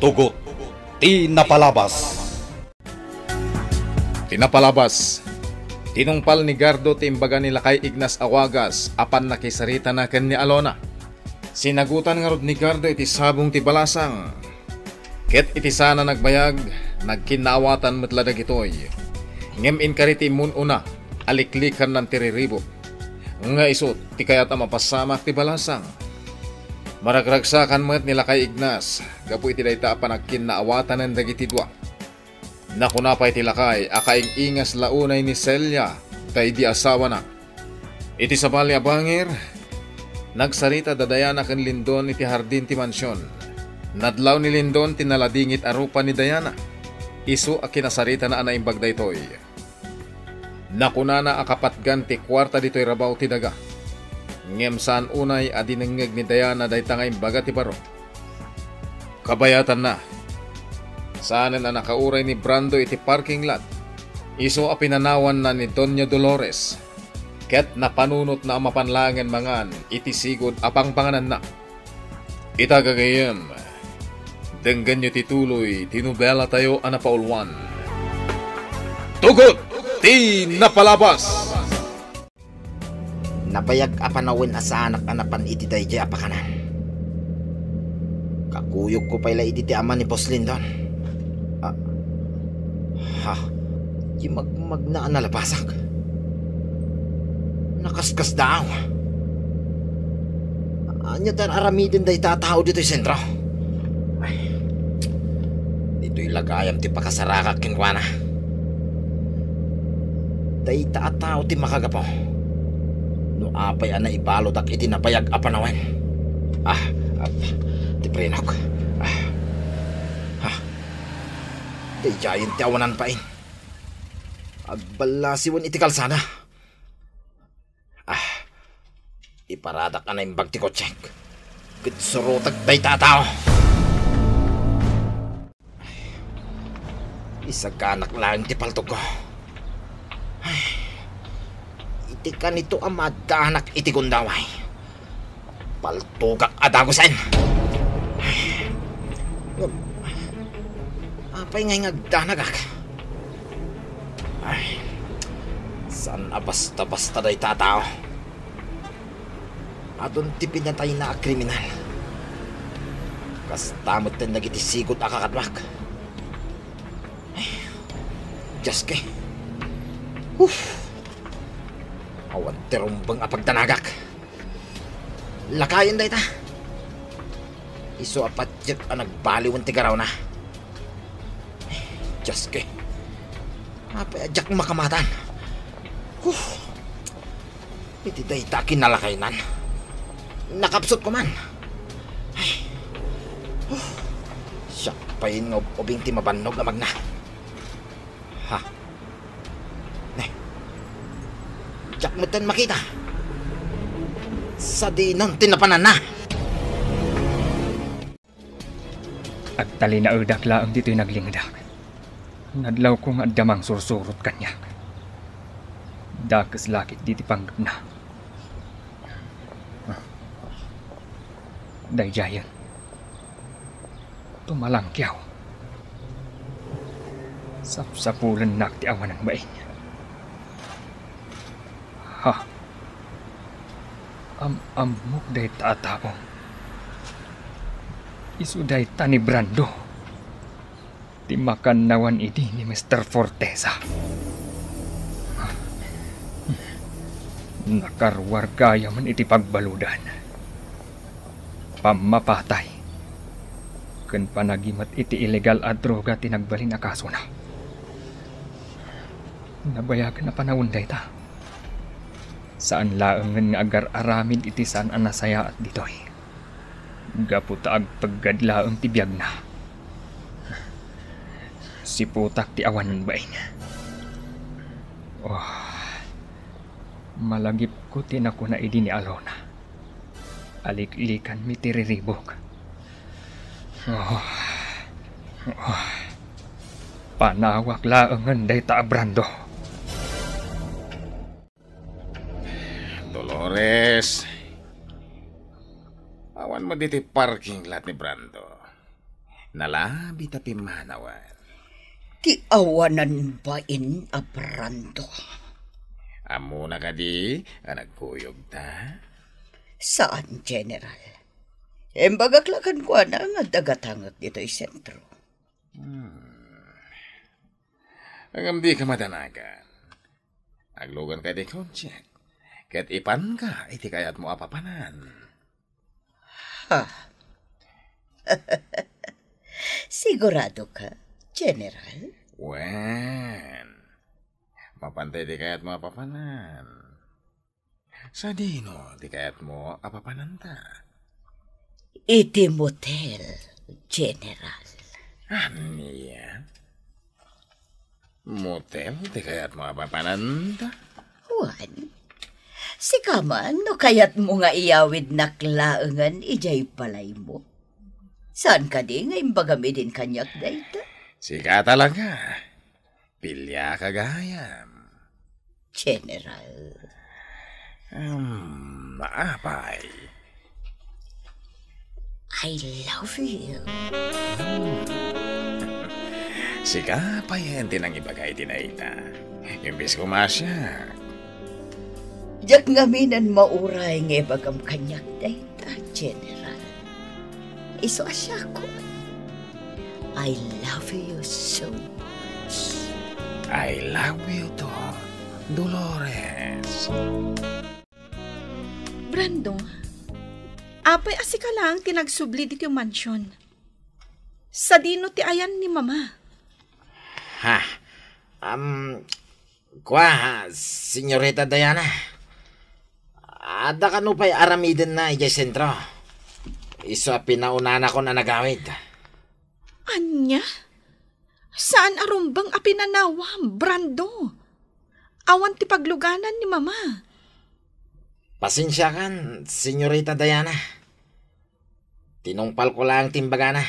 tugot, tinapalabas. Tinapalabas. Tinungpal ni Gardo timbaga nila kay Ignas Awagas apan nakisarita na ken ni Alona. Sinagutan nga rod ni Gardo iti sabong ti balasang. Ket iti sana nagbayag, nagkinawatan matladag itoy. Ngem inkariti mun una, aliklikan ng tiriribo. Nga isot, ti kayat mapasama ti balasang Maragragsakan met nila kay Ignas, gapu iti dayta panagkin na awatan ng dagitidwa. Nakunapay tilakay, akaing ingas launay ni Celia, tay di asawa na. Iti sabali abangir, nagsarita dadayana kan Lindon iti hardin ti mansyon. Nadlaw ni Lindon tinaladingit arupa ni Dayana. Isu a kinasarita na anaimbag daytoy. Nakunana akapatgan ti kwarta ditoy rabaw ti daga ngem ngemsan unay adinengeg ni Diana daytangay baga ti baro. Kabayatan na. Saanen na nakauray ni Brando iti parking lot. Iso a pinanawan na ni Doña Dolores. Ket na panunot na mapanlangan mangan iti sigod apang panganan na. Itagagayem. Denggan nyo tituloy, tinubela tayo paulwan. Tugot! Ti napalabas! Napalabas! Nabayag apanawin asa anak anapan iti dayjay apakanan. Kakuyog ko pala iti ti ama ni Boss Lindon. Ah, ha, kimagmag na analabasak. Nakaskas daw Anya tan aramidin day tatao dito'y sentro. Ay, dito'y lagayam ti pakasaraka kinwana. Day tatao ti makagapaw. No apay ana ibalot at itinapayag apanawen. Ah, at tiprenok. Ah. Ha. Ah. Di giant tiawanan pain. Agbalasiwan itikal sana. Ah. Iparadak ana imbag ti kotseng. Kitsurutag day tatao. Isaganak lang ti palto ko. Iti ka nito amadanak iti gundaway. Paltugak adagusan. Apay ngay ngagdanagak. Ay, san abasta-basta day tatao. Adon ti pinatay na a kriminal. Kas tamot din nagitisigot akakatwak. Ay, Diyos ke. Uff. Awan terumbang apagdanagak. Lakayan da ita. Iso apatjet ang nagbaliwan tigaraw na. Diyos kay. Apayadyak makamatan. Huh. Iti da kinalakainan. Nakapsot ko man. Ay. Huh. Siya payin nga ubing timabannog na magna. Jak mo tan makita. Sa di nang tinapanan na. At tali na udak laang dito'y naglingdak. Nadlaw ko kong adamang sursurot kanya. Dakas lakit diti panggap na. Ah. Dayjayan. Tumalangkyaw. Sapsapulan ti awan ng bain niya. Ha. am mukdai Isu dai tani brando dimakan nawan ini ni Mr. Forteza nakar warga yang meniti pagbaludan pamapatay ken panagimat iti ilegal adroga droga tinagbalin akaso na nabayagan na panahon ta saan laangan nga agar aramid iti saan anasaya at ditoy. Gaputaag paggadlaang tibiyag na. Si putak ti awan awanan ba ina? Oh, malagip ko tinako na idi ni Alona. Aliklikan mi tiriribok. Oh, oh. Panawak laangan day ta Brando. Flores. Awan mo diti parking lot ni Brando. Nalabi tapi manawan. Ti awanan ba in a Brando? Amo na ka di, nagkuyog ta? Saan, General? Embagaklakan ko na nga dagatangag dito sentro. Hmm. Agam di ka madanagan. Aglogan ka di konsyet. Ket ipan ka iti kayat mo apapanan. Ha. Sigurado ka, General? Wen. Mapantay di kayat mo apapanan. Sa dino kayat mo apapanan ta. Iti motel, General. Ania. Motel di kayat mo apapanan ta? Wan. Sika man, no kayat mo nga iyawid na klaangan, ijay palay mo. Saan ka di nga imbagami din kanyak dayta? Sika talaga. Pilya gayam. General. Um, maapay. I love you. Hmm. Sika, payente ng ibagay din na ita. Imbis kumasya, Diyak ngaminan mauray nga bagam kanyak data, General. Iso asya ko. I love you so much. I love you too, Dolores. Brando, apay asika lang tinagsubli dito yung mansyon. Sa dino ti ayan ni mama. Ha? Um, kwa, Senyorita Diana? Ada ka no pa'y aramiden na ijay sentro. Iso pinaunana ko na nagawid. Anya? Saan arumbang apinanawa, Brando? Awan ti pagluganan ni Mama. Pasensya kan, Senyorita Diana. Tinungpal ko lang timbaga na.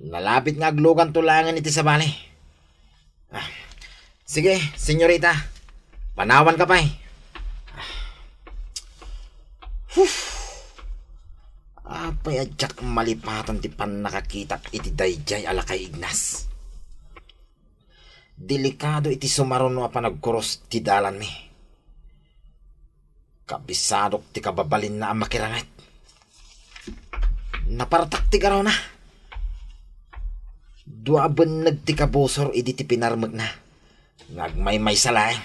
Nalapit nga aglugan tulangan iti sa bali. Ah, sige, Senyorita. Panawan ka pa eh. Apa ya jak malipatan ti pan nakakita iti dayjay kay ignas. Delikado iti sumaron no panagkuros ti dalan mi. Eh. Kabisadok ti kababalin na ang Napartak ti garaw na. Duaban nagtikabosor iti ti pinarmag na. Nagmaymay salay. Eh.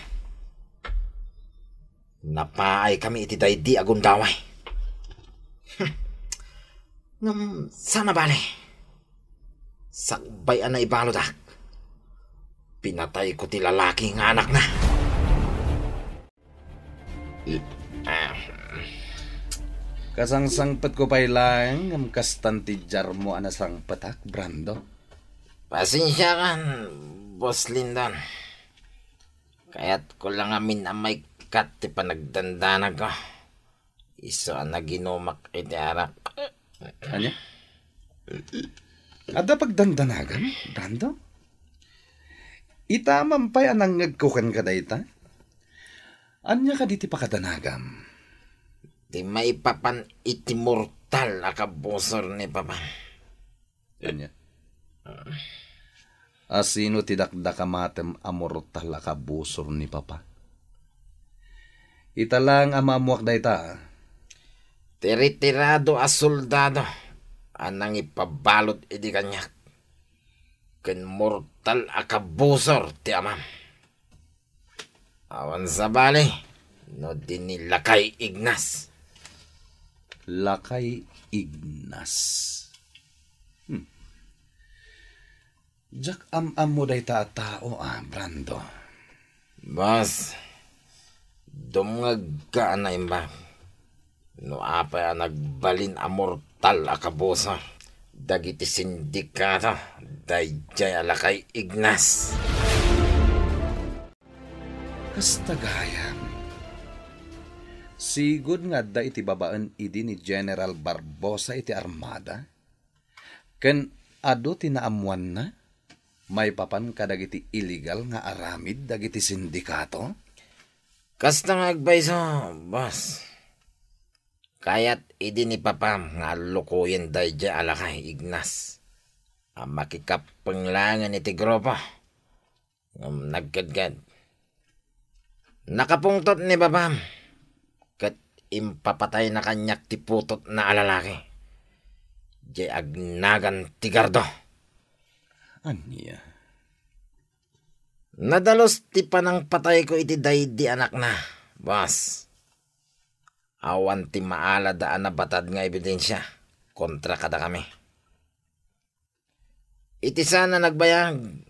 Napaay kami iti daydi agundaway. Hm. Ngam, sana bale. Sakbay na ibalodak. Pinatay ko ti lalaki ng anak na. Ah. Kasangsangpat ko pa ilang, amkastan ti jarmo anasang patak, Brando. Pasensya kan, Boss Lindan. Kaya't ko lang amin amay kat ti panagdandanan ko. Ah. Iso na ginumak iti eh, arak. Anya? Ada pagdandanagan, Brando? Itamam pa'y anang ngagkukan ka dayta? Ah. Anya ka diti pakadanagam? Di may papan itimortal akabosor ni papa. Anya? Asino ah, tidakda kamatem amortal akabosor ni papa? Italang amamuak da ita. Tiritirado a soldado. Anang ipabalot idi kanyak. Ken mortal a ti amam. Awan sa bali, no dinilakay ignas. Lakay ignas. Hmm. Jack am-am mo day ta tao ah, Brando. Boss, Dumngag ka na ima. No apay nagbalin amortal akabosa. Dagiti sindikata. Dayjay alakay ignas. Kastagayam. Sigod nga da iti babaan idi ni General Barbosa iti armada. Ken ado tinaamuan na? May papan kadagiti illegal nga aramid dagiti sindikato? Kastang advice ho, boss. Kaya't idinipapam nga lukuyan dahi dya alakay ignas. Ang makikap panglangan iti grupo. Ng nagkadgad. Nakapungtot ni babam. Kat impapatay na kanyak tiputot na alalaki. Di agnagan tigardo. Aniya. Nadalos ti panang patay ko iti daydi anak na, boss. Awan ti maala daan na batad nga ebidensya. Kontra kada kami. Iti sana nagbayang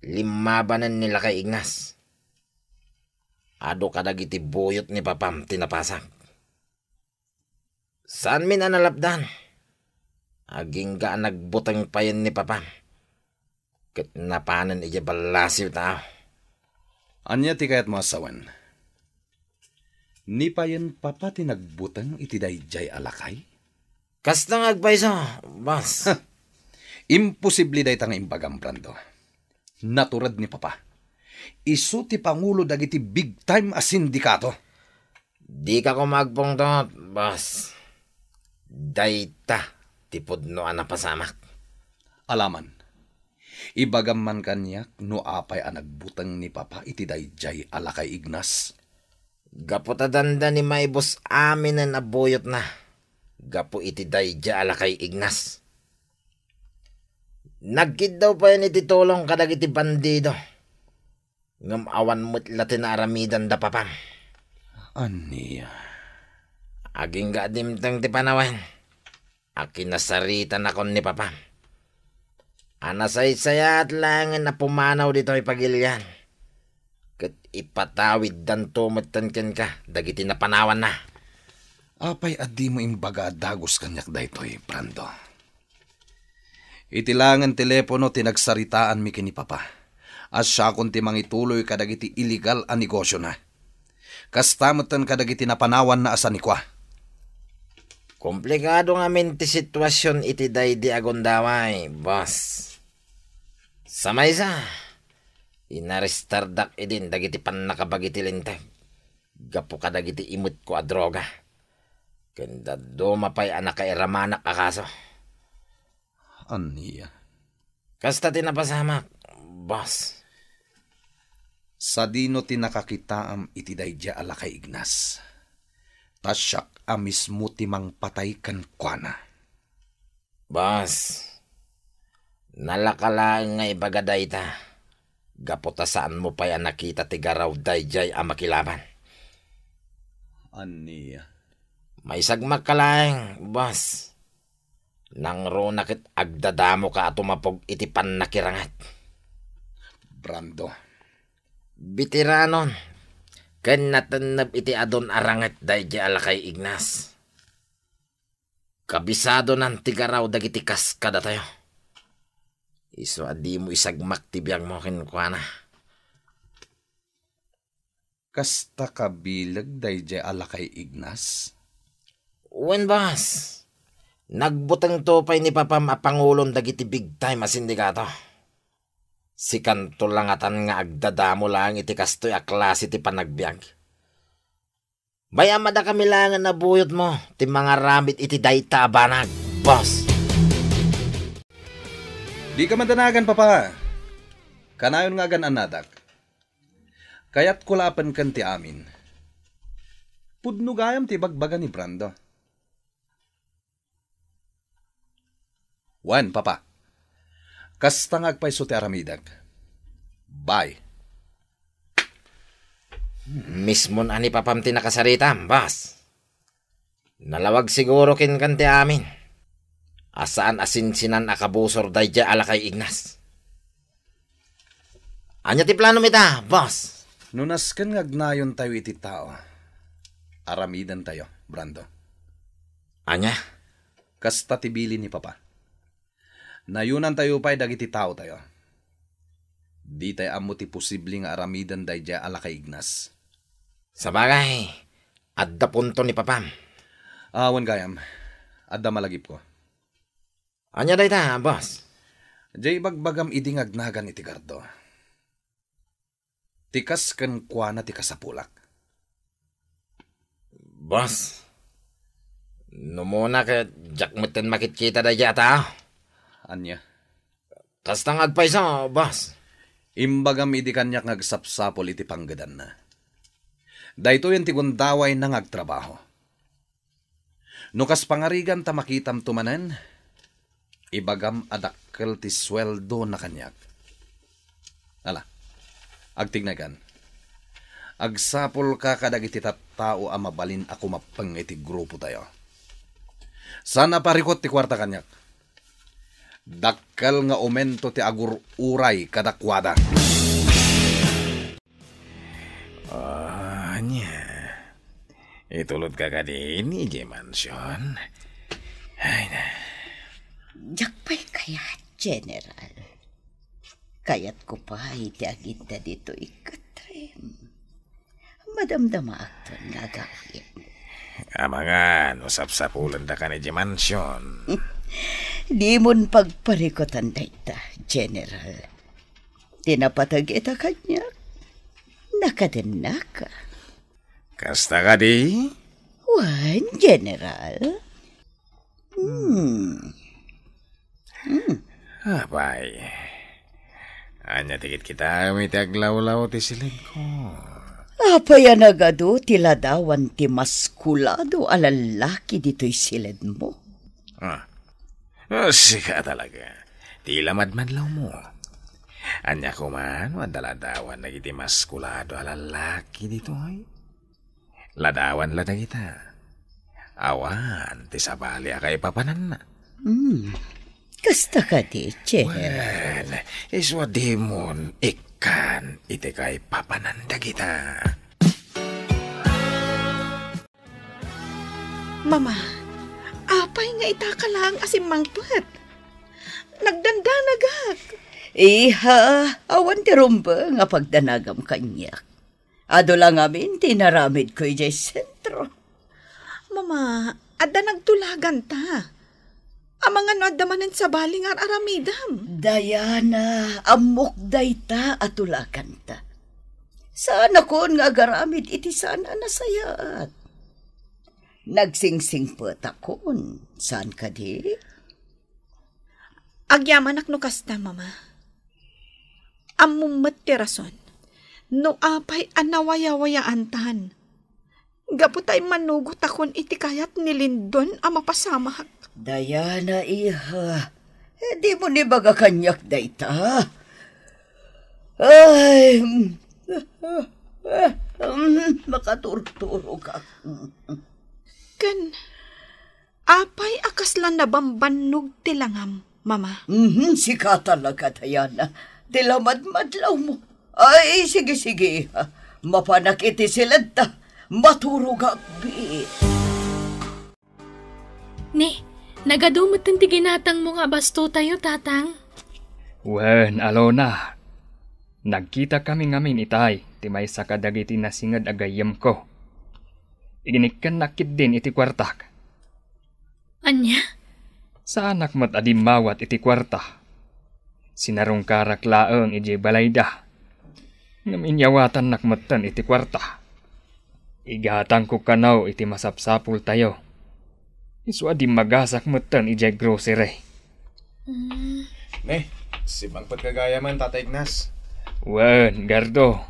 Limabanan nila kay Ignas. Ado kada iti buyot ni Papam tinapasak. Saan min analapdan? Aging ga nagbutang payan ni Papam Ketnapanan iya ballasif ta. Anya ti kayat masawan. Ni payan papati nagbutang iti dayjay alakay? Kastang agbaysa, bas. Imposible day tanga imbagam brando. Naturad ni papa. Isu ti Pangulo dagiti big time a sindikato. Di ka ko magpungtot, bas. Dayta, tipod no anapasamak. Alaman Ibagaman kanyak, no apay anagbutang ni Papa iti dayjay ala kay Ignas. Gapotadanda ni Maybos amin na abuyot na. Gapo iti dayjay ala kay Ignas. Nagkid daw pa yun iti tulong kadag iti bandido. Ngam awan mo't latin aramidan da papa. Aniya. Aging gadim tang ti panawan. Akin nasaritan akon ni Papa. Anasaysaya ah, at langin na pumanaw dito ay pagilyan. Kat ipatawid dan tumatankan ka, dagiti na panawan na. Apay at di mo imbaga dagos kanyak daytoy, Brando. Itilangan telepono tinagsaritaan mi kini papa. As siya kung timang ituloy kadagiti illegal ang negosyo na. Kastamatan kadagiti napanawan na asan ni kwa. Komplikado nga menti sitwasyon iti day di agondamay, eh, boss. Sa maysa, inarestar dak idin dagiti pannakabagiti lintay. Gapo ka dagiti imut ko a droga. Kanda duma pa'y anak ka iramanak akaso. Aniya. Kasta tinapasama, boss. Sa dino tinakakitaam iti dayja ala kay Ignas. Tasyak a mismo timang patay kan kuana. Boss, Nalakalaan nga ibagaday ta. Gaputa saan mo pa'y yan nakita tigaraw dayjay ang makilaban. Aniya. May sagmak ka lang, bas. Nang ro nakit agdadamo ka at tumapog itipan na kirangat. Brando. Bitiranon. Kan natanab iti adon arangat dayjay alakay Ignas. Kabisado ng tigaraw dagiti kaskada tayo. Iso adi mo isagmak tibiyag mo kinukuha na. Kasta kabilag day jay ala kay Ignas? Wen bas, nagbutang topay ni Papam apangulon dagiti big time asindikato. Si kanto langatan nga agdadamo lang iti kastoy a klase ti panagbiag. Bayamada kami lang na buyot mo, ti mga ramit iti dayta banag, boss. Di ka mandanagan, papa. Kanayon nga gan anadak. Kayat kulapan kan ti amin. Pudno gayam ti bagbaga ni Brando. Wan, papa. Kastang agpaiso ti aramidag. Bye. Mismon ani papam ti nakasarita, bas. Nalawag siguro kin kan ti amin. Asaan asinsinan akabusor dayja alakay Ignas. Anya ti plano mita, boss? Nunasken kan ngagnayon tayo iti tao. Aramidan tayo, Brando. Anya? Kasta tibili ni Papa. Nayunan tayo pa'y dagiti tao tayo. Di tayo amo ti posibleng aramidan dayja alakay Ignas. Sabagay, adda punto ni Papam. Awan ah, gayam, adda malagip ko. Anya day ta, boss? Jay bagbagam idingag nagan iti gardo. Tikas kan kwa na tikas sa pulak. Boss, numuna ka jak mutin makikita da yata. Anya? Kastang advice mo, boss. Imbagam idi kanyak ngagsapsapol iti panggadan na. Dahito yung tigundaway na ngagtrabaho. Nukas pangarigan ta makitam tumanan, ibagam adakkel ti sweldo na kanyak. Ala, agtignagan. Agsapol ka kadag iti tao a mabalin ako mapang iti grupo tayo. Sana parikot ti kwarta kanyak. Dakkal nga omento ti agur uray kadakwada. Ah, uh, Itulod Itulot ka ka din, Ije Ay na. Jakpay kaya, General. Kayat ko pa iti aginda dito ikatrem. Madamdama akto nagakit. Amangan, usap-sapulan da ka ni Dimansyon. Di mon pagparikotan da ita, General. Tinapatag ita kanya. Nakadinaka. Kasta ka di? Juan, General. Hmm. Hmm. Ah, Abay, anya tigit kita may tiaglaw-law ti silid ko. Apa yan agado tila dawan ti maskulado alalaki dito'y silid mo. Ah, oh, sika talaga. Tila madmadlaw mo. Anya ko man, madaladawan na iti maskulado alalaki dito Ladawan lada kita. Awan, ti sabali akay papanan na. Mm. Kasta ka di, Che. Well, iswa demon ikan itikay papananda kita. Mama, apay nga itakalang asimangpat. Nagdandanagak. Iha, awan ti rumba nga pagdanagam kanyak. Ado lang amin tinaramid ko ijay sentro. Mama, ada nagtulagan ta. Amangan adamanan sa baling ar aramidam. Dayana, amok dayta atulakan ta. Sana kon nga garamid iti sana nasayaat. Nagsingsing patakon. Saan ka di? Agyamanak no kasta, mama. Amumat tirason. No apay anawaya-wayaan tan Gaputay manugot akon iti kayat ni Lindon ang mapasamahak. Dayana, iha. Eh, di mo ni baga kanyak dayta. Ay, mm, mm, makaturturo ka. Kan, apay akaslan na bambanog tilangam, mama. Mm-hmm, sika talaga, Dayana. Tilamad-madlaw mo. Ay, sige, sige. Mapanakiti sila ta. Maturog bi. Ne, nagadumot ng tiginatang mo nga basto tayo, tatang. Wen, alona. Nagkita kami ngamin itay, timay sa kadagiti nasingad agayam ko. Iginikan nakit din iti kwartak. Anya? Sa anak mat adimawat iti kwarta. Sinarong karak laeng iti balayda. Ngaminyawatan nakmatan iti kwarta. Igatang ko kanaw iti masapsapul tayo. Iswa di magasak matan ijay grocery. Mm. Ne, sibang pagkagaya man tatay Ignas. Wen, Gardo.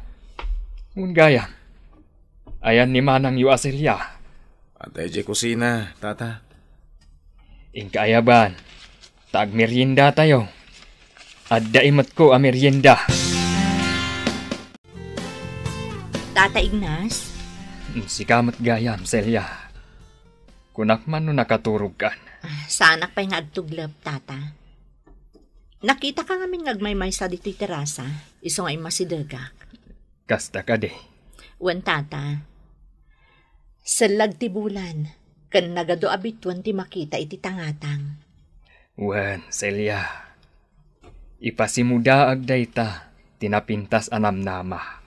Un gaya. Ayan ni manang yu asilya. Antay jay kusina, tata. Ingkayaban. Tag merienda tayo. Adda imat ko a merienda. Tata Ignas, Sikamat gayam, Celia. Kunak man no nakaturugan. kan. Sa anak pa'y naadtuglab, tata. Nakita ka ngamin ngagmay-may sa dito'y terasa. Iso ay masidagak. Kasta ka de. Wan tata. Sa lagtibulan, kan nagado abitwan ti makita iti tangatang. Wan, Celia. Ipasimudaag agdaita, tinapintas anam nama.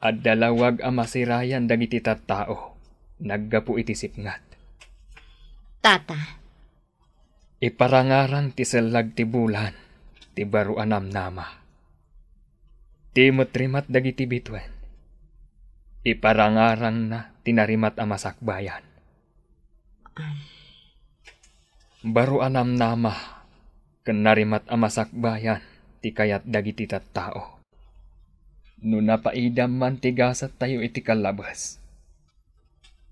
At dalawag ang masirayan dagiti tattao. Naggapu iti sipngat. Tata. Iparangaran ti selag ti bulan, ti baru anam nama. Ti matrimat dagiti bitwen. Iparangaran na tinarimat ang masakbayan. Baru anam nama, kenarimat ang masakbayan, ti kayat dagiti tattao no napaidam man tigas at tayo iti kalabas.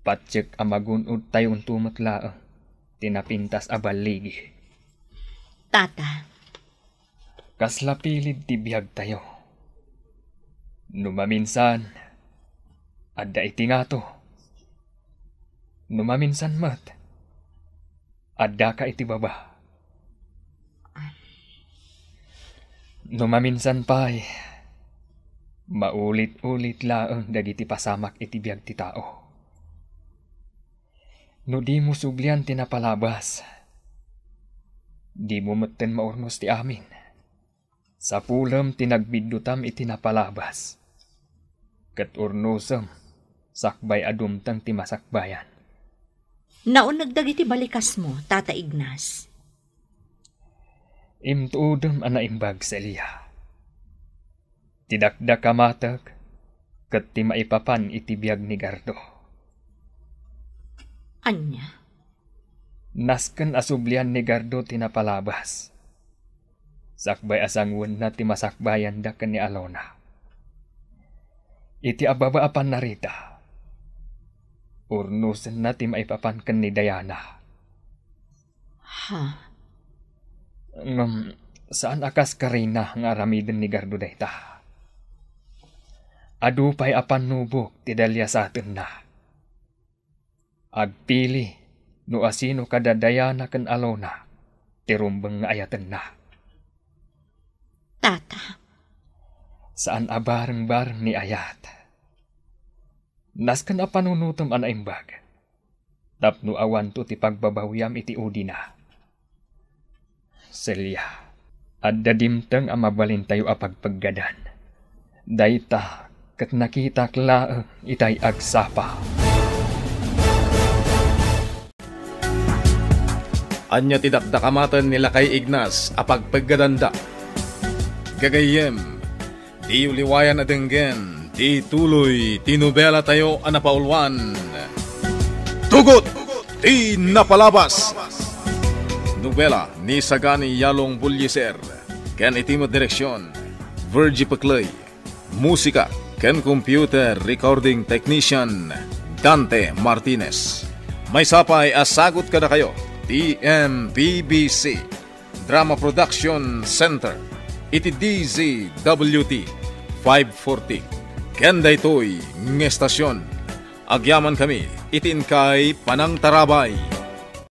amagun amagunod tayo tumatla, tinapintas abaligi. Tata. Kaslapilid tibiyag tayo. Numaminsan, adda iti nga to. Numaminsan mat, adda ka iti baba. Ah. Numaminsan pa eh Maulit-ulit laang eh, dagiti pasamak iti biyag ti tao. No di mo sublian tinapalabas. Di mo matten maurnos ti amin. Sa pulam tinagbidutam iti napalabas. Kat urnusam, sakbay adumtang ti masakbayan. Naon nagdagiti balikas mo, Tata Ignas. Imtuodam ana imbag sa liya Tidakda kamatak, kat ti maipapan itibiyag ni Gardo. Anya? Nasken asublian ni Gardo tinapalabas. Sakbay asangwan na timasakbayan da ni Alona. Iti ababa apan narita. Urnusen na ti maipapan ken ni Diana. Ha? Huh. Um, saan akas karina nga ramiden ni Gardo dayta? adupay apan nubok tidalya sa atin na. Agpili no asino kadadayana kan alona tirumbang ayatan na. Tata. Saan abarang-barang ni ayat? Naskan apanunutam an aimbag. Tapno awan to ti pagbabawiyam iti udi na. Selya, at dadimtang amabalin tayo apagpaggadan. Dayta kat nakita kla eh, itay agsapa. Anya tidakdakamatan nila kay Ignas apag paggadanda. Gagayem, di uliwayan adenggen, di tuloy, tinubela tayo anapaulwan. Tugot, di napalabas! Nobela ni Sagani Yalong Bulyeser, ken itimo direksyon, Virgie Paclay, musika Can Computer Recording Technician Dante Martinez. May sapay asagot ka na kayo. DMPBC Drama Production Center. Iti DZWT 540. Kenday toy ng estasyon. Agyaman kami itin kay Panang Tarabay.